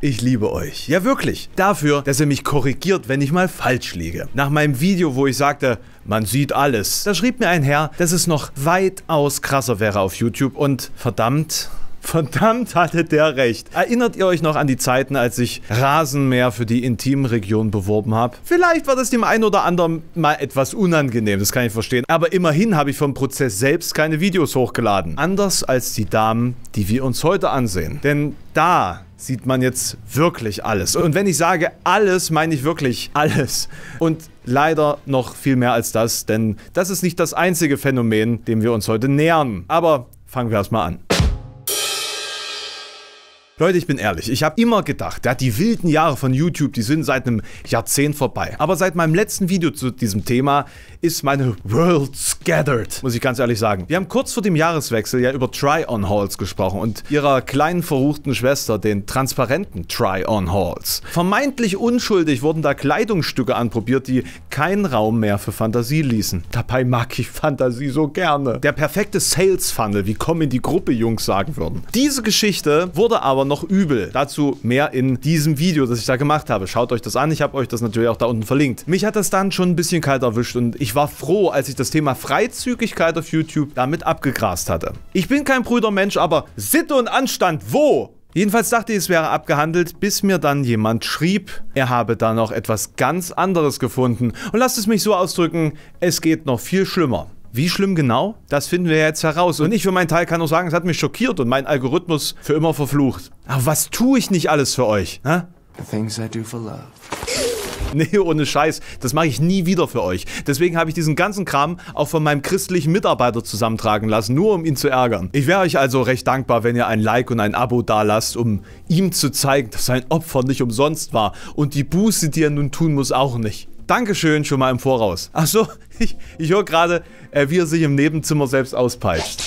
ich liebe euch. Ja wirklich. Dafür, dass ihr mich korrigiert, wenn ich mal falsch liege. Nach meinem Video, wo ich sagte, man sieht alles, da schrieb mir ein Herr, dass es noch weitaus krasser wäre auf YouTube und verdammt, Verdammt hatte der recht. Erinnert ihr euch noch an die Zeiten, als ich Rasenmäher für die Intimregion beworben habe? Vielleicht war das dem einen oder anderen mal etwas unangenehm, das kann ich verstehen. Aber immerhin habe ich vom Prozess selbst keine Videos hochgeladen. Anders als die Damen, die wir uns heute ansehen. Denn da sieht man jetzt wirklich alles. Und wenn ich sage alles, meine ich wirklich alles. Und leider noch viel mehr als das, denn das ist nicht das einzige Phänomen, dem wir uns heute nähern. Aber fangen wir erstmal an. Leute, ich bin ehrlich, ich habe immer gedacht, ja, die wilden Jahre von YouTube, die sind seit einem Jahrzehnt vorbei. Aber seit meinem letzten Video zu diesem Thema ist meine World scattered, muss ich ganz ehrlich sagen. Wir haben kurz vor dem Jahreswechsel ja über Try-on-Hauls gesprochen und ihrer kleinen verruchten Schwester, den transparenten Try-on-Hauls. Vermeintlich unschuldig wurden da Kleidungsstücke anprobiert, die keinen Raum mehr für Fantasie ließen. Dabei mag ich Fantasie so gerne. Der perfekte Sales-Funnel, wie komm in die Gruppe Jungs sagen würden. Diese Geschichte wurde aber noch übel. Dazu mehr in diesem Video, das ich da gemacht habe. Schaut euch das an, ich habe euch das natürlich auch da unten verlinkt. Mich hat das dann schon ein bisschen kalt erwischt und ich war froh, als ich das Thema Freizügigkeit auf YouTube damit abgegrast hatte. Ich bin kein Brüdermensch, aber Sitte und Anstand, wo? Jedenfalls dachte ich, es wäre abgehandelt, bis mir dann jemand schrieb, er habe da noch etwas ganz anderes gefunden. Und lasst es mich so ausdrücken, es geht noch viel schlimmer. Wie schlimm genau? Das finden wir jetzt heraus. Und ich für meinen Teil kann nur sagen, es hat mich schockiert und meinen Algorithmus für immer verflucht. Aber was tue ich nicht alles für euch? Hä? Things I do for love. Nee, ohne Scheiß. Das mache ich nie wieder für euch. Deswegen habe ich diesen ganzen Kram auch von meinem christlichen Mitarbeiter zusammentragen lassen, nur um ihn zu ärgern. Ich wäre euch also recht dankbar, wenn ihr ein Like und ein Abo dalasst, um ihm zu zeigen, dass sein Opfer nicht umsonst war und die Buße, die er nun tun muss, auch nicht. Dankeschön schon mal im Voraus. Achso, ich, ich höre gerade, äh, wie er sich im Nebenzimmer selbst auspeitscht.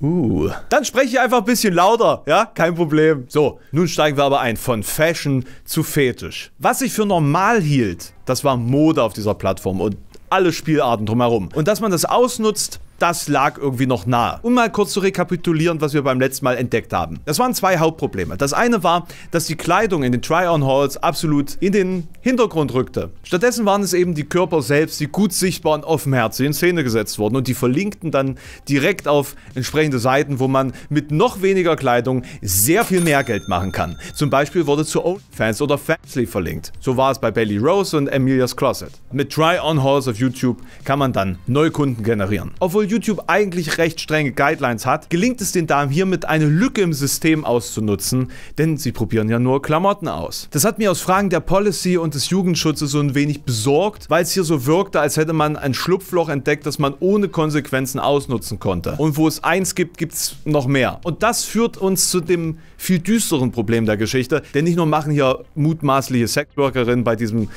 Uh. Dann spreche ich einfach ein bisschen lauter, ja? Kein Problem. So, nun steigen wir aber ein. Von Fashion zu Fetisch. Was ich für normal hielt, das war Mode auf dieser Plattform und alle Spielarten drumherum. Und dass man das ausnutzt, das lag irgendwie noch nahe. Um mal kurz zu rekapitulieren, was wir beim letzten Mal entdeckt haben. Das waren zwei Hauptprobleme. Das eine war, dass die Kleidung in den Try-on-Halls absolut in den Hintergrund rückte. Stattdessen waren es eben die Körper selbst, die gut sichtbar und offenherzig in Szene gesetzt wurden und die verlinkten dann direkt auf entsprechende Seiten, wo man mit noch weniger Kleidung sehr viel mehr Geld machen kann. Zum Beispiel wurde zu Fans oder Fansly verlinkt. So war es bei Bailey Rose und Emilia's Closet. Mit Try-on-Halls auf YouTube kann man dann Neukunden generieren. Obwohl obwohl YouTube eigentlich recht strenge Guidelines hat, gelingt es den Damen hiermit eine Lücke im System auszunutzen, denn sie probieren ja nur Klamotten aus. Das hat mir aus Fragen der Policy und des Jugendschutzes so ein wenig besorgt, weil es hier so wirkte, als hätte man ein Schlupfloch entdeckt, das man ohne Konsequenzen ausnutzen konnte. Und wo es eins gibt, gibt es noch mehr. Und das führt uns zu dem viel düsteren Problem der Geschichte, denn nicht nur machen hier mutmaßliche Sexworkerinnen bei diesem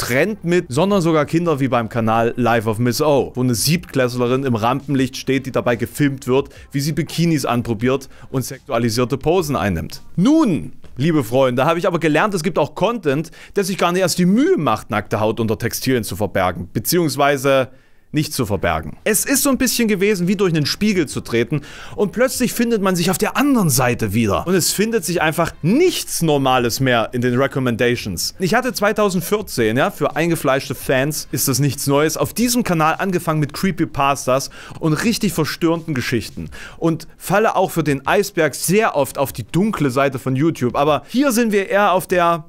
Trend mit, sondern sogar Kinder wie beim Kanal Life of Miss O, wo eine Siebtklässlerin im Rampenlicht steht, die dabei gefilmt wird, wie sie Bikinis anprobiert und sexualisierte Posen einnimmt. Nun, liebe Freunde, habe ich aber gelernt, es gibt auch Content, der sich gar nicht erst die Mühe macht, nackte Haut unter Textilien zu verbergen, beziehungsweise nicht zu verbergen. Es ist so ein bisschen gewesen, wie durch einen Spiegel zu treten und plötzlich findet man sich auf der anderen Seite wieder. Und es findet sich einfach nichts Normales mehr in den Recommendations. Ich hatte 2014, ja, für eingefleischte Fans ist das nichts Neues, auf diesem Kanal angefangen mit Creepypastas und richtig verstörenden Geschichten und falle auch für den Eisberg sehr oft auf die dunkle Seite von YouTube, aber hier sind wir eher auf der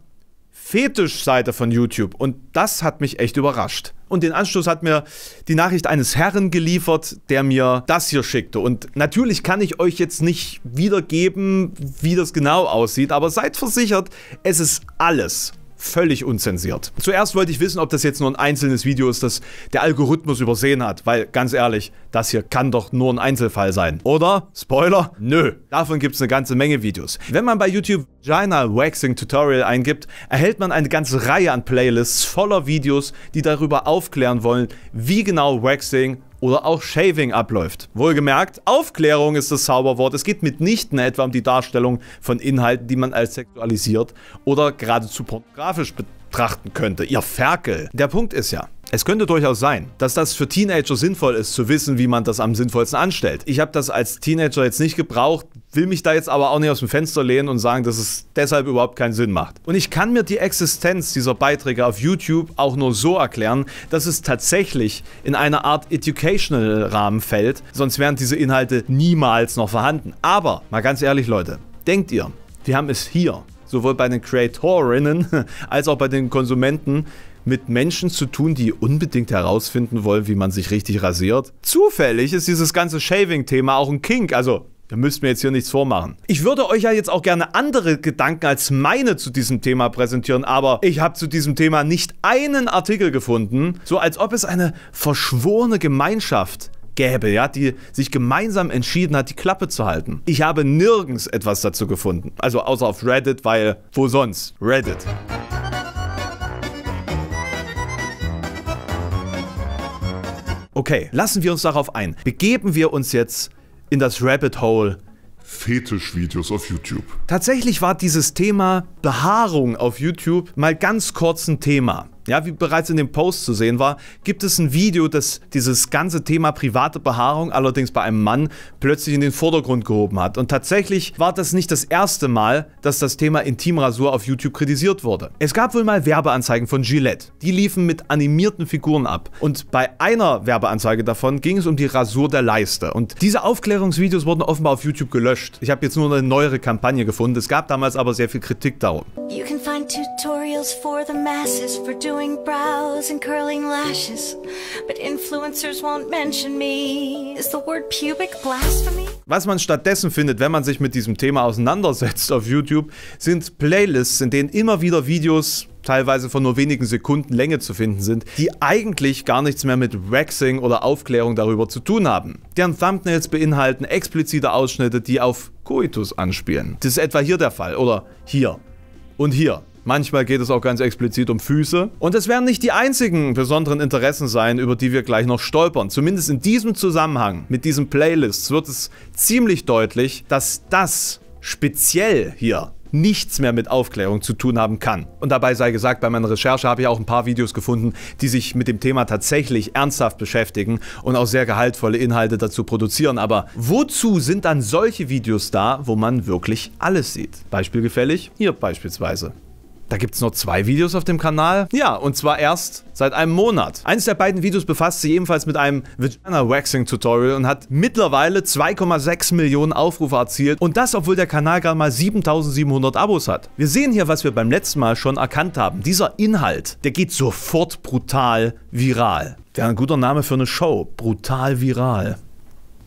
Fetischseite von YouTube. Und das hat mich echt überrascht. Und den Anschluss hat mir die Nachricht eines Herren geliefert, der mir das hier schickte. Und natürlich kann ich euch jetzt nicht wiedergeben, wie das genau aussieht, aber seid versichert, es ist alles völlig unzensiert. Zuerst wollte ich wissen, ob das jetzt nur ein einzelnes Video ist, das der Algorithmus übersehen hat, weil ganz ehrlich, das hier kann doch nur ein Einzelfall sein. Oder? Spoiler? Nö. Davon gibt es eine ganze Menge Videos. Wenn man bei YouTube Vagina Waxing Tutorial eingibt, erhält man eine ganze Reihe an Playlists voller Videos, die darüber aufklären wollen, wie genau Waxing oder auch Shaving abläuft. Wohlgemerkt, Aufklärung ist das Zauberwort. Es geht mitnichten etwa um die Darstellung von Inhalten, die man als sexualisiert oder geradezu pornografisch betrachten könnte. Ihr Ferkel. Der Punkt ist ja, es könnte durchaus sein, dass das für Teenager sinnvoll ist, zu wissen, wie man das am sinnvollsten anstellt. Ich habe das als Teenager jetzt nicht gebraucht, will mich da jetzt aber auch nicht aus dem Fenster lehnen und sagen, dass es deshalb überhaupt keinen Sinn macht. Und ich kann mir die Existenz dieser Beiträge auf YouTube auch nur so erklären, dass es tatsächlich in eine Art Educational-Rahmen fällt, sonst wären diese Inhalte niemals noch vorhanden. Aber, mal ganz ehrlich Leute, denkt ihr, wir haben es hier, sowohl bei den Creatorinnen als auch bei den Konsumenten, mit Menschen zu tun, die unbedingt herausfinden wollen, wie man sich richtig rasiert. Zufällig ist dieses ganze Shaving-Thema auch ein Kink, also da müsst mir jetzt hier nichts vormachen. Ich würde euch ja jetzt auch gerne andere Gedanken als meine zu diesem Thema präsentieren, aber ich habe zu diesem Thema nicht einen Artikel gefunden, so als ob es eine verschworene Gemeinschaft gäbe, ja, die sich gemeinsam entschieden hat, die Klappe zu halten. Ich habe nirgends etwas dazu gefunden. Also außer auf Reddit, weil wo sonst? Reddit. Okay, lassen wir uns darauf ein. Begeben wir uns jetzt in das Rabbit Hole. Fetischvideos auf YouTube. Tatsächlich war dieses Thema Behaarung auf YouTube mal ganz kurz ein Thema ja, wie bereits in dem Post zu sehen war, gibt es ein Video, das dieses ganze Thema private Behaarung allerdings bei einem Mann plötzlich in den Vordergrund gehoben hat. Und tatsächlich war das nicht das erste Mal, dass das Thema Intimrasur auf YouTube kritisiert wurde. Es gab wohl mal Werbeanzeigen von Gillette. Die liefen mit animierten Figuren ab. Und bei einer Werbeanzeige davon ging es um die Rasur der Leiste. Und diese Aufklärungsvideos wurden offenbar auf YouTube gelöscht. Ich habe jetzt nur eine neuere Kampagne gefunden. Es gab damals aber sehr viel Kritik darum. You can find tutorials for the masses for doing doing brows and curling lashes, but influencers won't mention me. Is the word pubic blasphemy? Was man stattdessen findet, wenn man sich mit diesem Thema auseinandersetzt auf YouTube, sind Playlists, in denen immer wieder Videos teilweise von nur wenigen Sekunden Länge zu finden sind, die eigentlich gar nichts mehr mit Waxing oder Aufklärung darüber zu tun haben. Deren Thumbnails beinhalten explizite Ausschnitte, die auf Coitus anspielen. Das ist etwa hier der Fall oder hier und hier. Manchmal geht es auch ganz explizit um Füße. Und es werden nicht die einzigen besonderen Interessen sein, über die wir gleich noch stolpern. Zumindest in diesem Zusammenhang mit diesen Playlists wird es ziemlich deutlich, dass das speziell hier nichts mehr mit Aufklärung zu tun haben kann. Und dabei sei gesagt, bei meiner Recherche habe ich auch ein paar Videos gefunden, die sich mit dem Thema tatsächlich ernsthaft beschäftigen und auch sehr gehaltvolle Inhalte dazu produzieren. Aber wozu sind dann solche Videos da, wo man wirklich alles sieht? Beispielgefällig? Hier beispielsweise. Da gibt es nur zwei Videos auf dem Kanal. Ja, und zwar erst seit einem Monat. Eines der beiden Videos befasst sich ebenfalls mit einem Vagina Waxing Tutorial und hat mittlerweile 2,6 Millionen Aufrufe erzielt. Und das, obwohl der Kanal gerade mal 7700 Abos hat. Wir sehen hier, was wir beim letzten Mal schon erkannt haben. Dieser Inhalt, der geht sofort brutal viral. Wäre ein guter Name für eine Show. Brutal viral.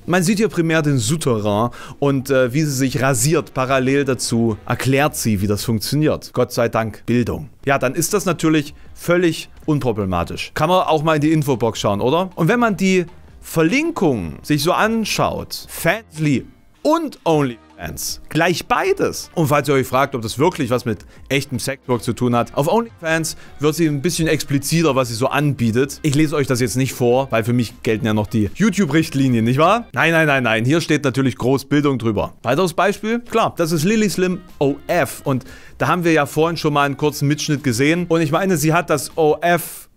Man sieht hier primär den Souterrain und äh, wie sie sich rasiert. Parallel dazu erklärt sie, wie das funktioniert. Gott sei Dank Bildung. Ja, dann ist das natürlich völlig unproblematisch. Kann man auch mal in die Infobox schauen, oder? Und wenn man die Verlinkung sich so anschaut, Fansly und OnlyFans. Gleich beides. Und falls ihr euch fragt, ob das wirklich was mit echtem Sexwork zu tun hat, auf OnlyFans wird sie ein bisschen expliziter, was sie so anbietet. Ich lese euch das jetzt nicht vor, weil für mich gelten ja noch die YouTube-Richtlinien, nicht wahr? Nein, nein, nein, nein. Hier steht natürlich Großbildung drüber. Weiteres Beispiel? Klar, das ist Lily Slim OF. Und da haben wir ja vorhin schon mal einen kurzen Mitschnitt gesehen. Und ich meine, sie hat das OF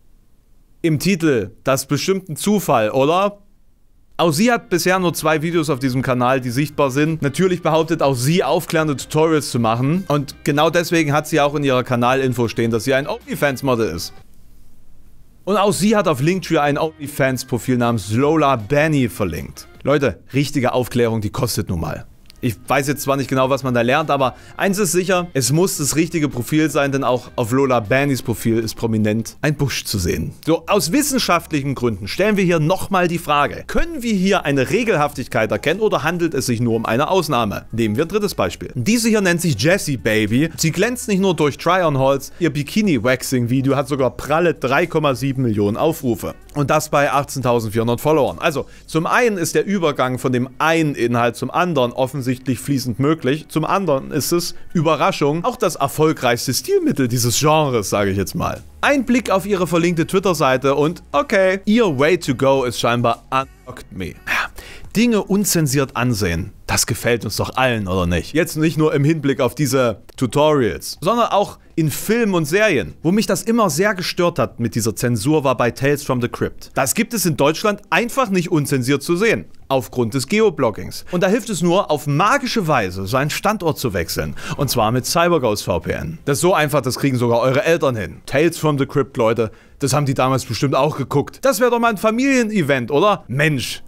im Titel. Das bestimmt ein Zufall, oder? Auch sie hat bisher nur zwei Videos auf diesem Kanal, die sichtbar sind. Natürlich behauptet auch sie, aufklärende Tutorials zu machen. Und genau deswegen hat sie auch in ihrer Kanalinfo stehen, dass sie ein OnlyFans-Model ist. Und auch sie hat auf Linktree ein OnlyFans-Profil namens Lola Benny verlinkt. Leute, richtige Aufklärung, die kostet nun mal. Ich weiß jetzt zwar nicht genau, was man da lernt, aber eins ist sicher, es muss das richtige Profil sein, denn auch auf Lola Bannys Profil ist prominent ein Busch zu sehen. So, aus wissenschaftlichen Gründen stellen wir hier nochmal die Frage, können wir hier eine Regelhaftigkeit erkennen oder handelt es sich nur um eine Ausnahme? Nehmen wir ein drittes Beispiel. Diese hier nennt sich Jessie Baby. Sie glänzt nicht nur durch Try-on-Holz, ihr Bikini-Waxing-Video hat sogar pralle 3,7 Millionen Aufrufe. Und das bei 18.400 Followern. Also, zum einen ist der Übergang von dem einen Inhalt zum anderen offensichtlich fließend möglich. Zum anderen ist es, Überraschung, auch das erfolgreichste Stilmittel dieses Genres, sage ich jetzt mal. Ein Blick auf ihre verlinkte Twitter-Seite und okay, ihr Way to Go ist scheinbar Unlocked Me. Dinge unzensiert ansehen das gefällt uns doch allen, oder nicht? Jetzt nicht nur im Hinblick auf diese Tutorials, sondern auch in Filmen und Serien. Wo mich das immer sehr gestört hat mit dieser Zensur war bei Tales from the Crypt. Das gibt es in Deutschland einfach nicht unzensiert zu sehen. Aufgrund des Geobloggings. Und da hilft es nur, auf magische Weise seinen Standort zu wechseln. Und zwar mit CyberGhost VPN. Das ist so einfach, das kriegen sogar eure Eltern hin. Tales from the Crypt, Leute, das haben die damals bestimmt auch geguckt. Das wäre doch mal ein Familienevent, oder? Mensch,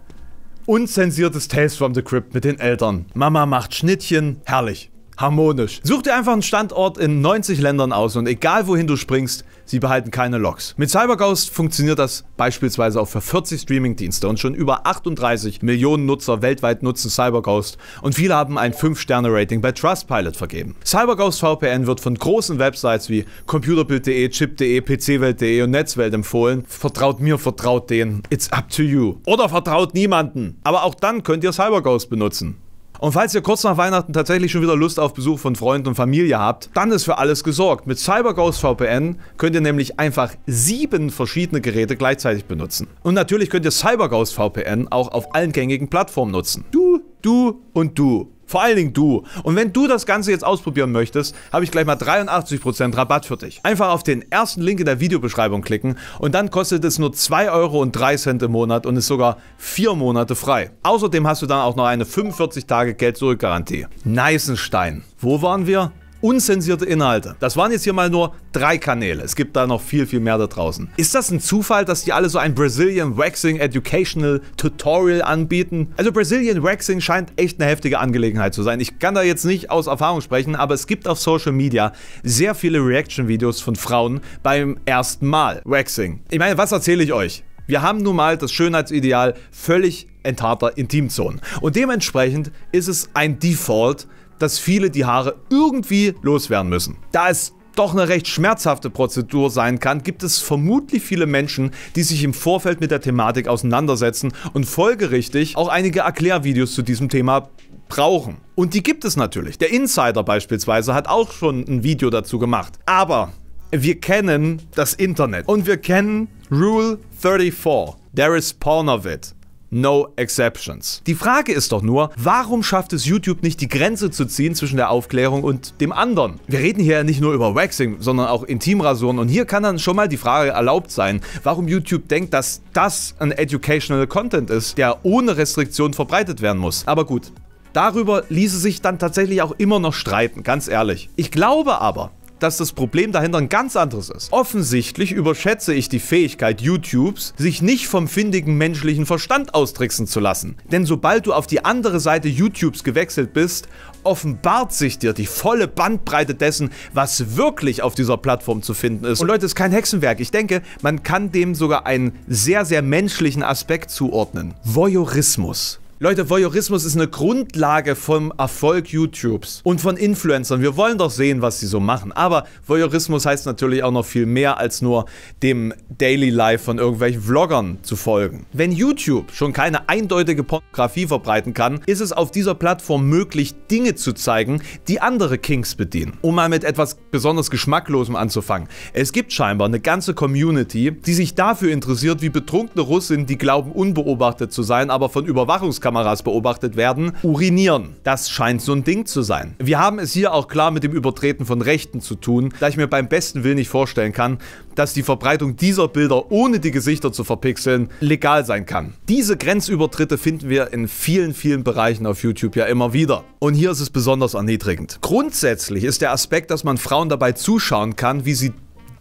unzensiertes Tales from the Crypt mit den Eltern. Mama macht Schnittchen, herrlich harmonisch. Such dir einfach einen Standort in 90 Ländern aus und egal wohin du springst, sie behalten keine Logs. Mit Cyberghost funktioniert das beispielsweise auch für 40 Streamingdienste und schon über 38 Millionen Nutzer weltweit nutzen Cyberghost und viele haben ein 5-Sterne-Rating bei Trustpilot vergeben. Cyberghost VPN wird von großen Websites wie computerbild.de, chip.de, pcwelt.de und Netzwelt empfohlen. Vertraut mir, vertraut denen. It's up to you. Oder vertraut niemanden. Aber auch dann könnt ihr Cyberghost benutzen. Und falls ihr kurz nach Weihnachten tatsächlich schon wieder Lust auf Besuch von Freunden und Familie habt, dann ist für alles gesorgt. Mit CyberGhost VPN könnt ihr nämlich einfach sieben verschiedene Geräte gleichzeitig benutzen. Und natürlich könnt ihr CyberGhost VPN auch auf allen gängigen Plattformen nutzen. Du, du und du. Vor allen Dingen du. Und wenn du das Ganze jetzt ausprobieren möchtest, habe ich gleich mal 83% Rabatt für dich. Einfach auf den ersten Link in der Videobeschreibung klicken und dann kostet es nur 2,03 Euro im Monat und ist sogar 4 Monate frei. Außerdem hast du dann auch noch eine 45 Tage Geld-Zurück-Garantie. Nice Stein. Wo waren wir? unzensierte Inhalte. Das waren jetzt hier mal nur drei Kanäle. Es gibt da noch viel, viel mehr da draußen. Ist das ein Zufall, dass die alle so ein Brazilian Waxing Educational Tutorial anbieten? Also Brazilian Waxing scheint echt eine heftige Angelegenheit zu sein. Ich kann da jetzt nicht aus Erfahrung sprechen, aber es gibt auf Social Media sehr viele Reaction-Videos von Frauen beim ersten Mal Waxing. Ich meine, was erzähle ich euch? Wir haben nun mal das Schönheitsideal völlig entharter Intimzonen. Und dementsprechend ist es ein Default, dass viele die Haare irgendwie loswerden müssen. Da es doch eine recht schmerzhafte Prozedur sein kann, gibt es vermutlich viele Menschen, die sich im Vorfeld mit der Thematik auseinandersetzen und folgerichtig auch einige Erklärvideos zu diesem Thema brauchen. Und die gibt es natürlich. Der Insider beispielsweise hat auch schon ein Video dazu gemacht. Aber wir kennen das Internet und wir kennen Rule 34. There is porn of it. No exceptions. Die Frage ist doch nur, warum schafft es YouTube nicht, die Grenze zu ziehen zwischen der Aufklärung und dem anderen? Wir reden hier ja nicht nur über Waxing, sondern auch Intimrasuren und hier kann dann schon mal die Frage erlaubt sein, warum YouTube denkt, dass das ein educational Content ist, der ohne Restriktion verbreitet werden muss. Aber gut, Darüber ließe sich dann tatsächlich auch immer noch streiten, ganz ehrlich. Ich glaube aber, dass das Problem dahinter ein ganz anderes ist. Offensichtlich überschätze ich die Fähigkeit YouTubes, sich nicht vom findigen menschlichen Verstand austricksen zu lassen. Denn sobald du auf die andere Seite YouTubes gewechselt bist, offenbart sich dir die volle Bandbreite dessen, was wirklich auf dieser Plattform zu finden ist. Und Leute, es ist kein Hexenwerk. Ich denke, man kann dem sogar einen sehr, sehr menschlichen Aspekt zuordnen. Voyeurismus. Leute, Voyeurismus ist eine Grundlage vom Erfolg YouTubes und von Influencern. Wir wollen doch sehen, was sie so machen. Aber Voyeurismus heißt natürlich auch noch viel mehr als nur dem Daily Life von irgendwelchen Vloggern zu folgen. Wenn YouTube schon keine eindeutige Pornografie verbreiten kann, ist es auf dieser Plattform möglich, Dinge zu zeigen, die andere Kings bedienen. Um mal mit etwas besonders Geschmacklosem anzufangen. Es gibt scheinbar eine ganze Community, die sich dafür interessiert, wie betrunkene Russen, die glauben unbeobachtet zu sein, aber von Überwachungskameras Überwachungskameras beobachtet werden, urinieren. Das scheint so ein Ding zu sein. Wir haben es hier auch klar mit dem Übertreten von Rechten zu tun, da ich mir beim besten Willen nicht vorstellen kann, dass die Verbreitung dieser Bilder ohne die Gesichter zu verpixeln legal sein kann. Diese Grenzübertritte finden wir in vielen, vielen Bereichen auf YouTube ja immer wieder. Und hier ist es besonders erniedrigend. Grundsätzlich ist der Aspekt, dass man Frauen dabei zuschauen kann, wie sie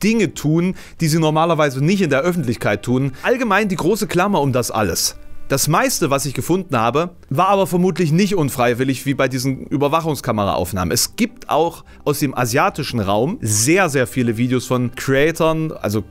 Dinge tun, die sie normalerweise nicht in der Öffentlichkeit tun. Allgemein die große Klammer um das alles. Das meiste, was ich gefunden habe, war aber vermutlich nicht unfreiwillig wie bei diesen Überwachungskameraaufnahmen. Es gibt auch aus dem asiatischen Raum sehr, sehr viele Videos von Creatern, also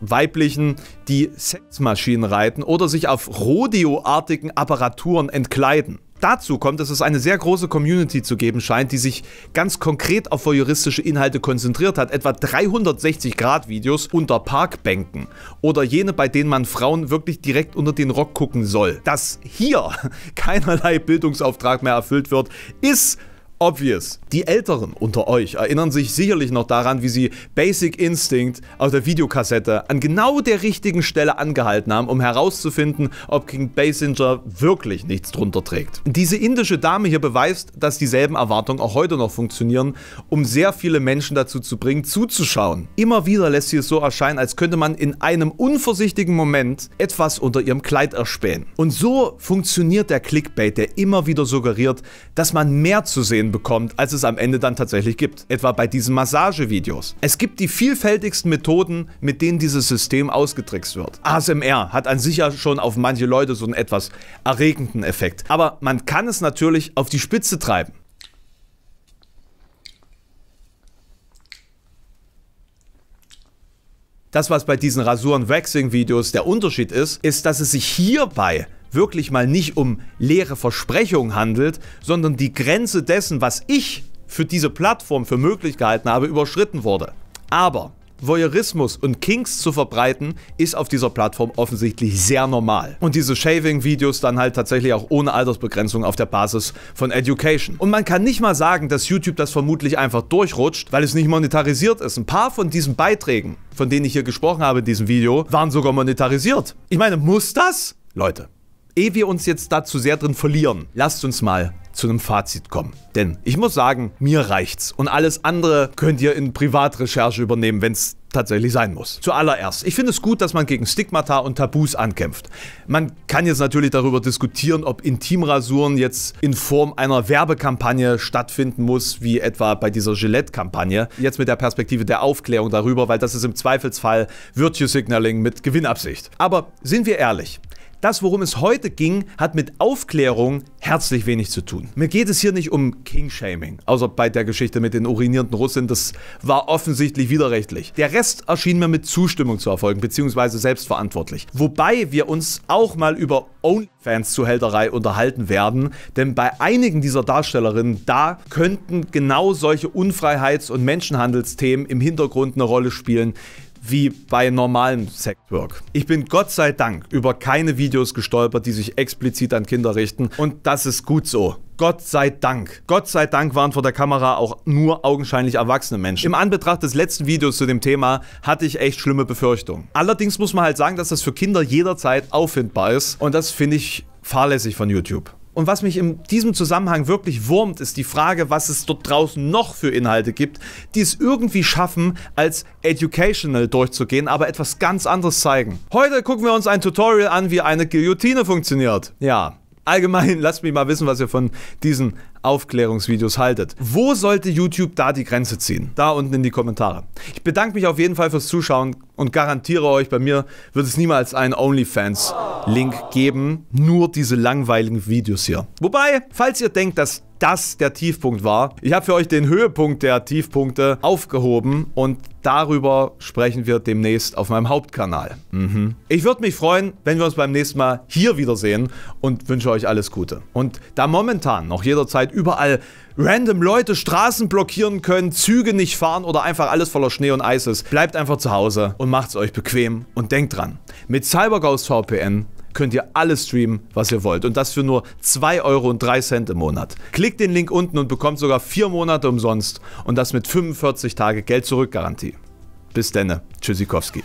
weiblichen, die Sexmaschinen reiten oder sich auf rodeoartigen Apparaturen entkleiden dazu kommt, dass es eine sehr große Community zu geben scheint, die sich ganz konkret auf voyeuristische Inhalte konzentriert hat, etwa 360-Grad-Videos unter Parkbänken oder jene, bei denen man Frauen wirklich direkt unter den Rock gucken soll. Dass hier keinerlei Bildungsauftrag mehr erfüllt wird, ist obvious. Die Älteren unter euch erinnern sich sicherlich noch daran, wie sie Basic Instinct aus der Videokassette an genau der richtigen Stelle angehalten haben, um herauszufinden, ob King Basinger wirklich nichts drunter trägt. Diese indische Dame hier beweist, dass dieselben Erwartungen auch heute noch funktionieren, um sehr viele Menschen dazu zu bringen, zuzuschauen. Immer wieder lässt sie es so erscheinen, als könnte man in einem unvorsichtigen Moment etwas unter ihrem Kleid erspähen. Und so funktioniert der Clickbait, der immer wieder suggeriert, dass man mehr zu sehen Wiederholungen bekommt, als es am Ende dann tatsächlich gibt. Etwa bei diesen Massagevideos. Es gibt die vielfältigsten Methoden, mit denen dieses System ausgetrickst wird. ASMR hat an sich ja schon auf manche Leute so einen etwas erregenden Effekt. Aber man kann es natürlich auf die Spitze treiben. Das, was bei diesen Rasuren-Waxing-Videos der Unterschied ist, ist, dass es sich hierbei wirklich mal nicht um leere Versprechungen handelt, sondern die Grenze dessen, was ich für diese Plattform für möglich gehalten habe, überschritten wurde. Aber Voyeurismus und Kinks zu verbreiten, ist auf dieser Plattform offensichtlich sehr normal. Und diese Shaving-Videos dann halt tatsächlich auch ohne Altersbegrenzung auf der Basis von Education. Und man kann nicht mal sagen, dass YouTube das vermutlich einfach durchrutscht, weil es nicht monetarisiert ist. Ein paar von diesen Beiträgen, von denen ich hier gesprochen habe in diesem Video, waren sogar monetarisiert. Ich meine, muss das? Leute, Ehe wir uns jetzt da zu sehr drin verlieren, lasst uns mal zu einem Fazit kommen. Denn ich muss sagen, mir reicht's. Und alles andere könnt ihr in Privatrecherche übernehmen, wenn es tatsächlich sein muss. Zuallererst, ich finde es gut, dass man gegen Stigmata und Tabus ankämpft. Man kann jetzt natürlich darüber diskutieren, ob Intimrasuren jetzt in Form einer Werbekampagne stattfinden muss, wie etwa bei dieser Gillette-Kampagne. Jetzt mit der Perspektive der Aufklärung darüber, weil das ist im Zweifelsfall Virtue Signaling mit Gewinnabsicht. Aber sind wir ehrlich, das, worum es heute ging, hat mit Aufklärung herzlich wenig zu tun. Mir geht es hier nicht um King-Shaming, außer bei der Geschichte mit den urinierenden Russen, das war offensichtlich widerrechtlich. Der Rest erschien mir mit Zustimmung zu erfolgen, beziehungsweise selbstverantwortlich. Wobei wir uns auch mal über OnlyFans-Zuhälterei unterhalten werden, denn bei einigen dieser Darstellerinnen da könnten genau solche Unfreiheits- und Menschenhandelsthemen im Hintergrund eine Rolle spielen, wie bei normalem Sexwork. Ich bin Gott sei Dank über keine Videos gestolpert, die sich explizit an Kinder richten und das ist gut so. Gott sei Dank. Gott sei Dank waren vor der Kamera auch nur augenscheinlich erwachsene Menschen. Im Anbetracht des letzten Videos zu dem Thema hatte ich echt schlimme Befürchtungen. Allerdings muss man halt sagen, dass das für Kinder jederzeit auffindbar ist und das finde ich fahrlässig von YouTube. Und was mich in diesem Zusammenhang wirklich wurmt, ist die Frage, was es dort draußen noch für Inhalte gibt, die es irgendwie schaffen, als educational durchzugehen, aber etwas ganz anderes zeigen. Heute gucken wir uns ein Tutorial an, wie eine Guillotine funktioniert. Ja, Allgemein lasst mich mal wissen, was ihr von diesen Aufklärungsvideos haltet. Wo sollte YouTube da die Grenze ziehen? Da unten in die Kommentare. Ich bedanke mich auf jeden Fall fürs Zuschauen und garantiere euch, bei mir wird es niemals einen OnlyFans-Link geben. Nur diese langweiligen Videos hier. Wobei, falls ihr denkt, dass das der Tiefpunkt war. Ich habe für euch den Höhepunkt der Tiefpunkte aufgehoben und darüber sprechen wir demnächst auf meinem Hauptkanal. Mhm. Ich würde mich freuen, wenn wir uns beim nächsten Mal hier wiedersehen und wünsche euch alles Gute. Und da momentan noch jederzeit überall random Leute Straßen blockieren können, Züge nicht fahren oder einfach alles voller Schnee und Eis ist, bleibt einfach zu Hause und macht es euch bequem und denkt dran, mit CyberGhost VPN könnt ihr alles streamen, was ihr wollt. Und das für nur 2,03 Euro im Monat. Klickt den Link unten und bekommt sogar 4 Monate umsonst und das mit 45 Tage Geld-Zurück-Garantie. Bis denne. Tschüssikowski.